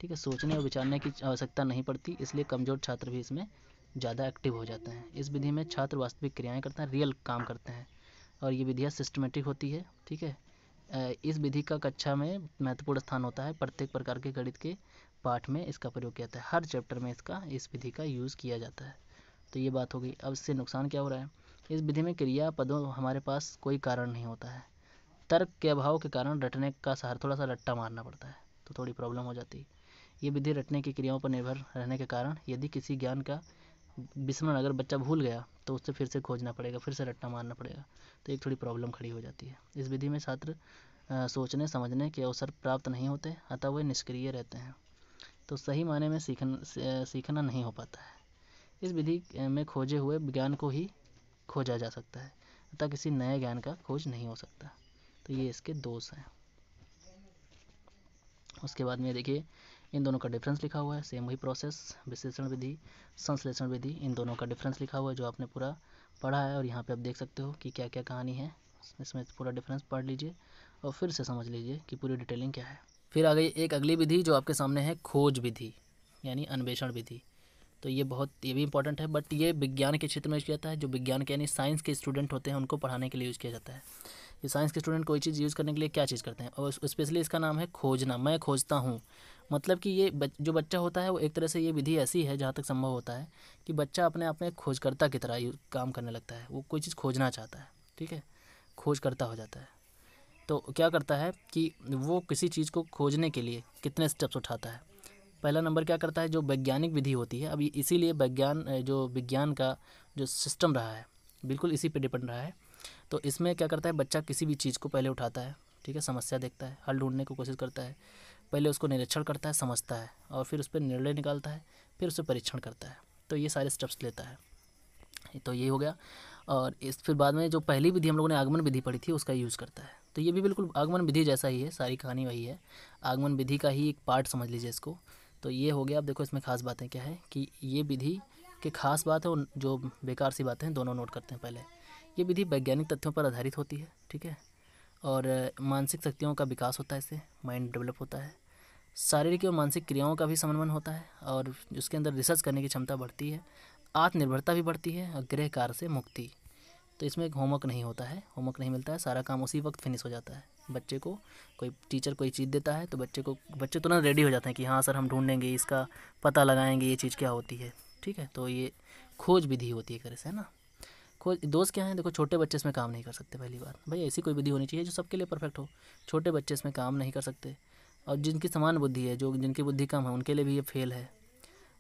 ठीक है सोचने और विचारने की आवश्यकता नहीं पड़ती इसलिए कमज़ोर छात्र भी इसमें ज़्यादा एक्टिव हो जाते हैं इस विधि में छात्र वास्तविक क्रियाएँ करते हैं रियल काम करते हैं और ये विधियाँ सिस्टमेटिक होती है ठीक है इस विधि का कक्षा में महत्वपूर्ण स्थान होता है प्रत्येक प्रकार के गणित के पाठ में इसका प्रयोग किया जाता है हर चैप्टर में इसका इस विधि का यूज़ किया जाता है तो ये बात हो गई अब इससे नुकसान क्या हो रहा है इस विधि में क्रिया पदों हमारे पास कोई कारण नहीं होता है तर्क के अभाव के कारण रटने का सहार थोड़ा सा रट्टा मारना पड़ता है तो थोड़ी प्रॉब्लम हो जाती है ये विधि रटने की क्रियाओं पर निर्भर रहने के कारण यदि किसी ज्ञान का विस्मरण अगर बच्चा भूल गया तो उससे फिर से खोजना पड़ेगा फिर से रट्टा मारना पड़ेगा तो एक थोड़ी प्रॉब्लम खड़ी हो जाती है इस विधि में छात्र सोचने समझने के अवसर प्राप्त नहीं होते अतः वे निष्क्रिय रहते हैं तो सही माने में सीखन सीखना नहीं हो पाता है इस विधि में खोजे हुए ज्ञान को ही खोजा जा सकता है अतः किसी नए ज्ञान का खोज नहीं हो सकता तो ये इसके दोष हैं उसके बाद में देखिए इन दोनों का डिफरेंस लिखा हुआ है सेम वही प्रोसेस विश्लेषण विधि संश्लेषण विधि इन दोनों का डिफरेंस लिखा हुआ है जो आपने पूरा पढ़ा है और यहाँ पे आप देख सकते हो कि क्या क्या कहानी है इसमें पूरा डिफरेंस पढ़ लीजिए और फिर से समझ लीजिए कि पूरी डिटेलिंग क्या है फिर आ गई एक अगली विधि जो आपके सामने है खोज विधि यानी अन्वेषण विधि तो ये बहुत ये भी इंपॉर्टेंट है बट ये विज्ञान के क्षेत्र में यूज़ किया जाता है जो विज्ञान के यानी साइंस के स्टूडेंट होते हैं उनको पढ़ाने के लिए यूज़ किया जाता है ये साइंस के स्टूडेंट कोई चीज़ यूज़ करने के लिए क्या चीज़ करते हैं और स्पेशली इसका नाम है खोजना मैं खोजता हूँ मतलब कि ये बच, जो बच्चा होता है वो एक तरह से ये विधि ऐसी है जहाँ तक संभव होता है कि बच्चा अपने आप में खोजकर्ता की तरह काम करने लगता है वो कोई चीज़ खोजना चाहता है ठीक है खोजकर्ता हो जाता है तो क्या करता है कि वो किसी चीज़ को खोजने के लिए कितने स्टेप्स उठाता है पहला नंबर क्या करता है जो वैज्ञानिक विधि होती है अब इसीलिए विज्ञान जो विज्ञान का जो सिस्टम रहा है बिल्कुल इसी पे डिपेंड रहा है तो इसमें क्या करता है बच्चा किसी भी चीज़ को पहले उठाता है ठीक है समस्या देखता है हल ढूंढने की को कोशिश करता है पहले उसको निरीक्षण करता है समझता है और फिर उस पर निर्णय निकालता है फिर उस परीक्षण करता है तो ये सारे स्टेप्स लेता है तो ये हो गया और इस फिर बाद में जो पहली विधि हम लोगों ने आगमन विधि पढ़ी थी उसका यूज़ करता है तो ये भी बिल्कुल आगमन विधि जैसा ही है सारी कहानी वही है आगमन विधि का ही एक पार्ट समझ लीजिए इसको तो ये हो गया आप देखो इसमें खास बातें क्या है कि ये विधि के खास बात है और जो बेकार सी बातें हैं दोनों नोट करते हैं पहले ये विधि वैज्ञानिक तथ्यों पर आधारित होती है ठीक है और मानसिक शक्तियों का विकास होता है इससे माइंड डेवलप होता है शारीरिक और मानसिक क्रियाओं का भी समन्वयन होता है और उसके अंदर रिसर्च करने की क्षमता बढ़ती है आत्मनिर्भरता भी बढ़ती है और गृह कार्य से मुक्ति तो इसमें एक होमवर्क नहीं होता है होमवर्क नहीं मिलता है सारा काम उसी वक्त फिनिश हो जाता है बच्चे को कोई टीचर कोई चीज़ देता है तो बच्चे को बच्चे तो ना रेडी हो जाते हैं कि हाँ सर हम ढूंढेंगे इसका पता लगाएंगे ये चीज़ क्या होती है ठीक है तो ये खोज विधि होती है एक से है ना खोज दोस्त क्या हैं देखो छोटे बच्चे इसमें काम नहीं कर सकते पहली बार भाई ऐसी कोई विधि होनी चाहिए जो सबके लिए परफेक्ट हो छोटे बच्चे इसमें काम नहीं कर सकते और जिनकी समान बुद्धि है जो जिनकी बुद्धि कम है उनके लिए भी ये फेल है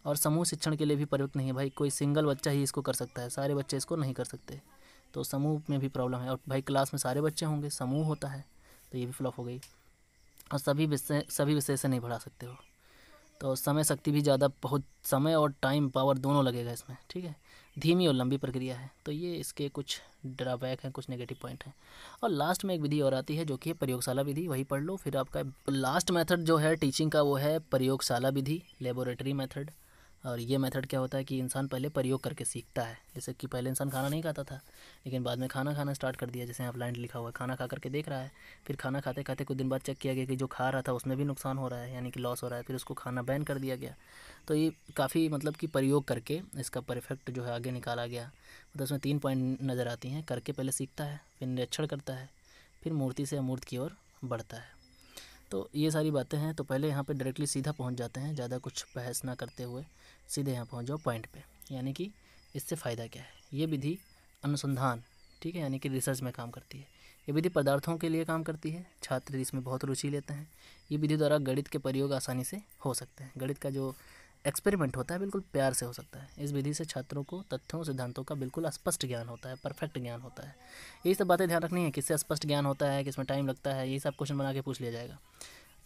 और समूह शिक्षण के लिए भी प्रयुक्त नहीं है भाई कोई सिंगल बच्चा ही इसको कर सकता है सारे बच्चे इसको नहीं कर सकते तो समूह में भी प्रॉब्लम है और भाई क्लास में सारे बच्चे होंगे समूह होता है तो ये भी फ्लॉप हो गई और सभी विषय सभी विषय से नहीं पढ़ा सकते हो तो समय शक्ति भी ज़्यादा बहुत समय और टाइम पावर दोनों लगेगा इसमें ठीक है धीमी और लंबी प्रक्रिया है तो ये इसके कुछ ड्राबैक हैं कुछ नेगेटिव पॉइंट हैं और लास्ट में एक विधि और आती है जो कि है प्रयोगशाला विधि वही पढ़ लो फिर आपका लास्ट मेथड जो है टीचिंग का वो है प्रयोगशाला विधि लेबोरेटरी मेथड और ये मेथड क्या होता है कि इंसान पहले प्रयोग करके सीखता है जैसे कि पहले इंसान खाना नहीं खाता था लेकिन बाद में खाना खाना स्टार्ट कर दिया जैसे यहाँ लाइन लिखा हुआ है खाना खा करके देख रहा है फिर खाना खाते खाते कुछ दिन बाद चेक किया गया कि जो खा रहा था उसमें भी नुकसान हो रहा है यानी कि लॉस हो रहा है फिर उसको खाना बैन कर दिया गया तो ये काफ़ी मतलब कि प्रयोग करके इसका परफेक्ट जो है आगे निकाला गया मतलब उसमें तीन पॉइंट नज़र आती हैं करके पहले सीखता है फिर निरीक्षण करता है फिर मूर्ति से अमूर्त की ओर बढ़ता है तो ये सारी बातें हैं तो पहले यहाँ पे डायरेक्टली सीधा पहुँच जाते हैं ज़्यादा कुछ बहस ना करते हुए सीधे यहाँ पहुँच जाओ पॉइंट पे यानी कि इससे फ़ायदा क्या है ये विधि अनुसंधान ठीक है यानी कि रिसर्च में काम करती है ये विधि पदार्थों के लिए काम करती है छात्र इसमें बहुत रुचि लेते हैं ये विधि द्वारा गणित के प्रयोग आसानी से हो सकते हैं गणित का जो एक्सपेरिमेंट होता है बिल्कुल प्यार से हो सकता है इस विधि से छात्रों को तथ्यों सिद्धांतों का बिल्कुल स्पष्ट ज्ञान होता है परफेक्ट ज्ञान होता है ये सब बातें ध्यान रखनी है किससे स्पष्ट ज्ञान होता है किसमें टाइम लगता है ये सब क्वेश्चन बना के पूछ लिया जाएगा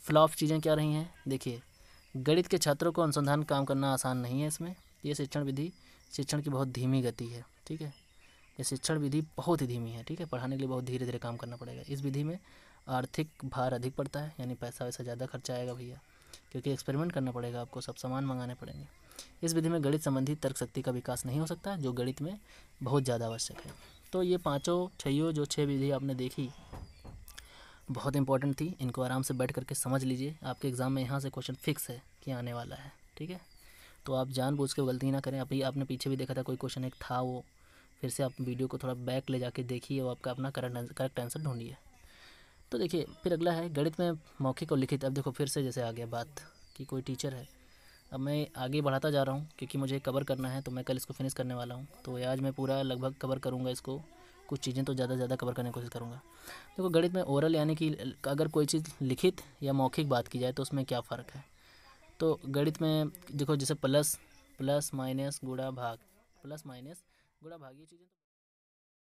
फ्लॉप चीज़ें क्या रही हैं देखिए गणित के छात्रों को अनुसंधान काम करना आसान नहीं है इसमें ये शिक्षण विधि शिक्षण की बहुत धीमी गति है ठीक है ये शिक्षण विधि बहुत ही धीमी है ठीक है पढ़ाने के लिए बहुत धीरे धीरे काम करना पड़ेगा इस विधि में आर्थिक भार अधिक पड़ता है यानी पैसा वैसा ज़्यादा खर्चा आएगा भैया क्योंकि एक्सपेरिमेंट करना पड़ेगा आपको सब सामान मंगाने पड़ेंगे इस विधि में गणित संबंधी तर्क शक्ति का विकास नहीं हो सकता जो गणित में बहुत ज़्यादा आवश्यक है तो ये पाँचों छो जो छः विधि आपने देखी बहुत इंपॉर्टेंट थी इनको आराम से बैठ करके समझ लीजिए आपके एग्ज़ाम में यहाँ से क्वेश्चन फिक्स है कि आने वाला है ठीक है तो आप जानबूझ के गलती ना करें अभी आपने पीछे भी देखा था कोई क्वेश्चन एक था वो फिर से आप वीडियो को थोड़ा बैक ले जाके देखिए और आपका अपना करेक्ट करेक्ट आंसर ढूंढिए तो देखिए फिर अगला है गणित में मौखिक और लिखित अब देखो फिर से जैसे आ गया बात कि कोई टीचर है अब मैं आगे बढ़ाता जा रहा हूँ क्योंकि मुझे कवर करना है तो मैं कल इसको फिनिश करने वाला हूँ तो आज मैं पूरा लगभग कवर करूँगा इसको कुछ चीज़ें तो ज़्यादा से ज़्यादा कवर करने की कोशिश करूँगा देखो गणित में ओरल यानी कि अगर कोई चीज़ लिखित या मौखिक बात की जाए तो उसमें क्या फ़र्क है तो गणित में देखो जैसे प्लस प्लस माइनस गुड़ा भाग प्लस माइनस गुड़ा भाग ये चीज़ें तो